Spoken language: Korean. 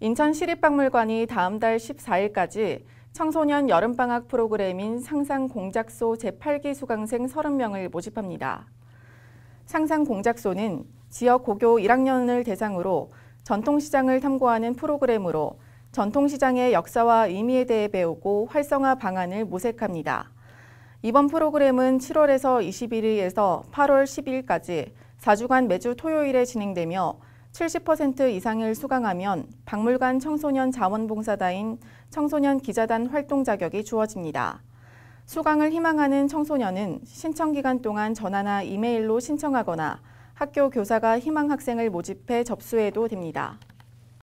인천시립박물관이 다음 달 14일까지 청소년 여름방학 프로그램인 상상공작소 제8기 수강생 30명을 모집합니다. 상상공작소는 지역 고교 1학년을 대상으로 전통시장을 탐구하는 프로그램으로 전통시장의 역사와 의미에 대해 배우고 활성화 방안을 모색합니다. 이번 프로그램은 7월에서 21일에서 8월 10일까지 4주간 매주 토요일에 진행되며 70% 이상을 수강하면 박물관 청소년 자원봉사자인 청소년 기자단 활동 자격이 주어집니다. 수강을 희망하는 청소년은 신청 기간 동안 전화나 이메일로 신청하거나 학교 교사가 희망 학생을 모집해 접수해도 됩니다.